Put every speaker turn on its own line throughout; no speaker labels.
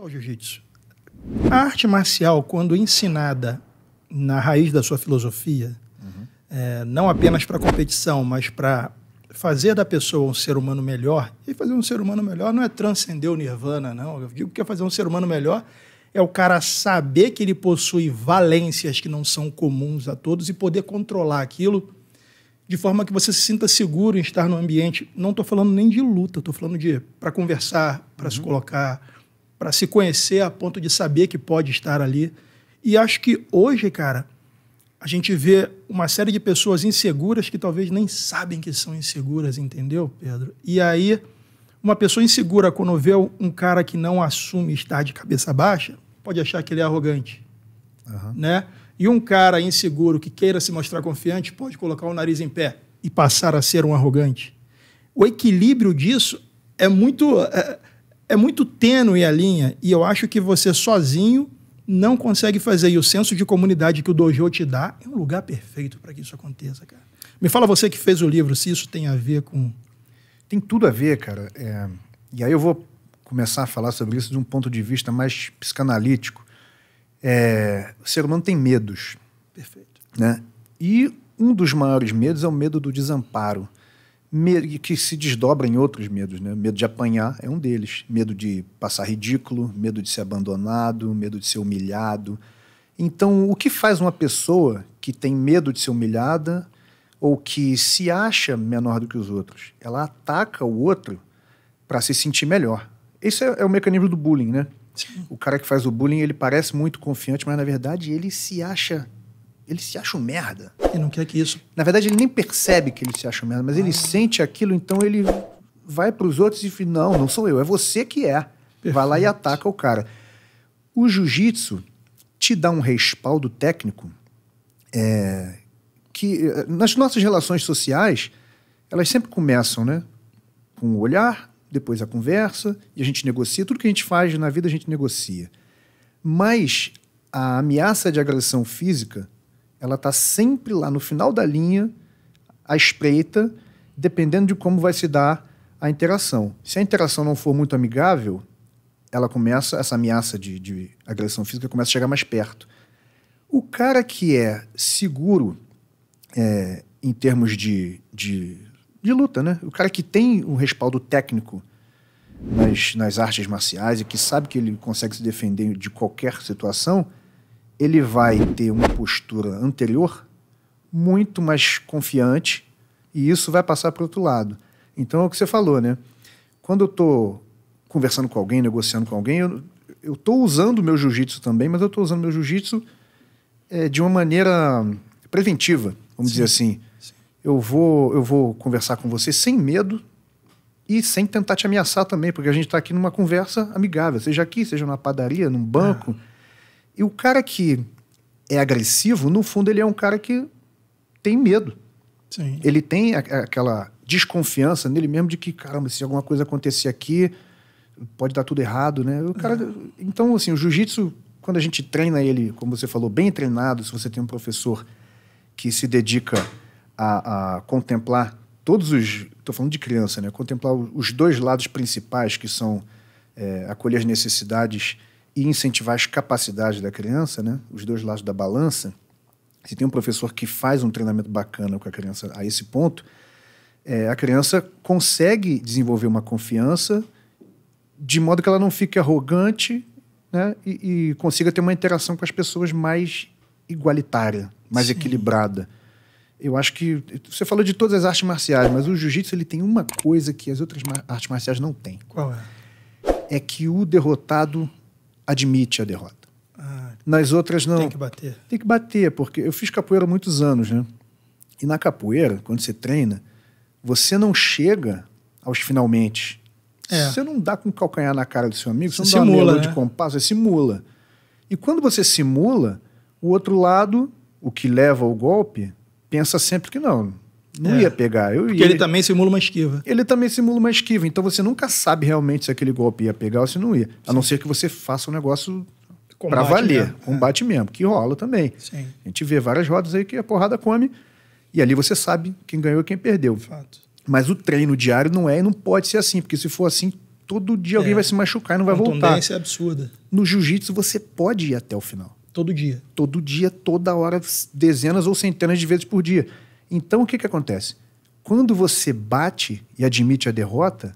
ao jiu-jitsu. A arte marcial, quando ensinada na raiz da sua filosofia, uhum. é, não apenas para competição, mas para fazer da pessoa um ser humano melhor, e fazer um ser humano melhor não é transcender o nirvana, não. Eu digo que é fazer um ser humano melhor é o cara saber que ele possui valências que não são comuns a todos e poder controlar aquilo de forma que você se sinta seguro em estar no ambiente. Não estou falando nem de luta, estou falando de para conversar, para uhum. se colocar, para se conhecer a ponto de saber que pode estar ali. E acho que hoje, cara, a gente vê uma série de pessoas inseguras que talvez nem sabem que são inseguras, entendeu, Pedro? E aí, uma pessoa insegura, quando vê um cara que não assume estar de cabeça baixa, pode achar que ele é arrogante, uhum. né? E um cara inseguro que queira se mostrar confiante pode colocar o nariz em pé e passar a ser um arrogante. O equilíbrio disso é muito... É, é muito tênue a linha e eu acho que você sozinho não consegue fazer. E o senso de comunidade que o dojo te dá é um lugar perfeito para que isso aconteça, cara.
Me fala você que fez o livro, se isso tem a ver com... Tem tudo a ver, cara. É... E aí eu vou começar a falar sobre isso de um ponto de vista mais psicanalítico. É... O ser humano tem medos. Perfeito. Né? E um dos maiores medos é o medo do desamparo que se desdobra em outros medos, né? Medo de apanhar é um deles, medo de passar ridículo, medo de ser abandonado, medo de ser humilhado. Então, o que faz uma pessoa que tem medo de ser humilhada ou que se acha menor do que os outros? Ela ataca o outro para se sentir melhor. Esse é, é, o mecanismo do bullying, né? Sim. O cara que faz o bullying, ele parece muito confiante, mas na verdade ele se acha ele se acha um merda. Ele não quer que isso. Na verdade, ele nem percebe que ele se acha um merda, mas ah. ele sente aquilo, então ele vai para os outros e fala: Não, não sou eu, é você que é. Perfeito. Vai lá e ataca o cara. O jiu-jitsu te dá um respaldo técnico é, que eh, nas nossas relações sociais elas sempre começam, né? Com o olhar, depois a conversa e a gente negocia tudo que a gente faz na vida a gente negocia. Mas a ameaça de agressão física ela está sempre lá no final da linha, à espreita, dependendo de como vai se dar a interação. Se a interação não for muito amigável, ela começa, essa ameaça de, de agressão física começa a chegar mais perto. O cara que é seguro é, em termos de, de, de, luta, né? O cara que tem um respaldo técnico nas, nas artes marciais e que sabe que ele consegue se defender de qualquer situação, ele vai ter uma postura anterior muito mais confiante e isso vai passar para o outro lado. Então é o que você falou, né? Quando eu estou conversando com alguém, negociando com alguém, eu estou usando o meu jiu-jitsu também, mas eu estou usando o meu jiu-jitsu é, de uma maneira preventiva, vamos Sim. dizer assim. Sim. Eu, vou, eu vou conversar com você sem medo e sem tentar te ameaçar também, porque a gente está aqui numa conversa amigável, seja aqui, seja na padaria, num banco. É e o cara que é agressivo, no fundo, ele é um cara que tem medo. Sim. Ele tem a, aquela desconfiança nele mesmo de que, caramba, se alguma coisa acontecer aqui, pode dar tudo errado, né? O cara, é. Então, assim, o jiu-jitsu, quando a gente treina ele, como você falou, bem treinado, se você tem um professor que se dedica a, a contemplar todos os. Estou falando de criança, né? Contemplar os dois lados principais, que são é, acolher as necessidades e incentivar as capacidades da criança, né? Os dois lados da balança. Se tem um professor que faz um treinamento bacana com a criança a esse ponto, é, a criança consegue desenvolver uma confiança de modo que ela não fique arrogante né? e, e consiga ter uma interação com as pessoas mais igualitária, mais Sim. equilibrada. Eu acho que você falou de todas as artes marciais, mas o jiu-jitsu ele tem uma coisa que as outras artes marciais não têm. Qual é? É que o derrotado admite a derrota. Ah, Nas outras, não. Tem que bater. Tem que bater, porque eu fiz capoeira há muitos anos, né? E na capoeira, quando você treina, você não chega aos finalmente. É. Você não dá com o calcanhar na cara do seu amigo, você, você não dá uma né? de compasso, você simula. E quando você simula, o outro lado, o que leva ao golpe, pensa sempre que não, não é. ia pegar. Eu, Porque ele, ele, também simula uma esquiva. Ele também simula uma esquiva. Então você nunca sabe realmente se aquele golpe ia pegar ou se não ia. Sim. A não ser que você faça um negócio para valer. Mesmo. É. Combate é. mesmo, que rola também. Sim. A gente vê várias rodas aí que a porrada come. E ali você sabe quem ganhou e quem perdeu. Fato. Mas o treino diário não é e não pode ser assim. Porque se for assim, todo dia alguém é. vai se machucar e não vai voltar.
é absurda.
No jiu-jitsu você pode ir até o final. Todo dia. Todo dia, toda hora, dezenas ou centenas de vezes por dia. Então, o que, que acontece? Quando você bate e admite a derrota,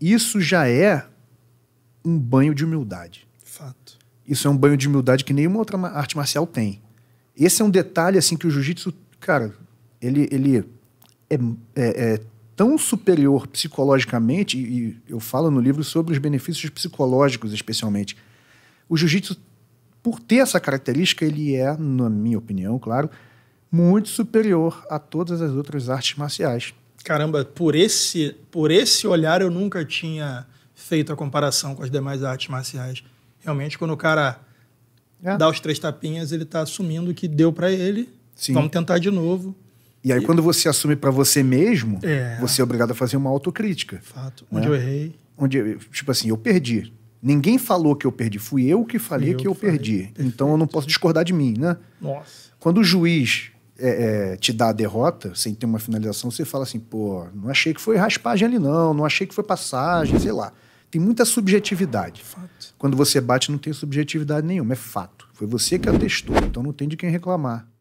isso já é um banho de humildade. Fato. Isso é um banho de humildade que nenhuma outra arte marcial tem. Esse é um detalhe assim que o jiu-jitsu, cara, ele, ele é, é, é tão superior psicologicamente, e, e, eu falo no livro sobre os benefícios psicológicos, especialmente. O jiu-jitsu, por ter essa característica, ele é, na minha opinião, claro, muito superior a todas as outras artes marciais.
Caramba, por esse, por esse olhar eu nunca tinha feito a comparação com as demais artes marciais. Realmente, quando o cara é. dá os três tapinhas, ele está assumindo que deu para ele. Sim.
Vamos tentar de novo. E aí, e... quando você assume para você mesmo, é. você é obrigado a fazer uma autocrítica. Fato. Né? Onde né? eu errei. Onde, tipo assim, eu perdi. Ninguém falou que eu perdi, fui eu que falei eu que, eu perdi. Perfeito. Então eu não posso discordar de mim, né? Nossa. Quando o juiz é, é, te dá a derrota, sem ter uma finalização, você fala assim, pô, não achei que foi raspagem ali não, não achei que foi passagem, sei lá. Tem muita subjetividade. Fato. Quando você bate, não tem subjetividade nenhuma, é fato. Foi você que atestou, então não tem de quem reclamar.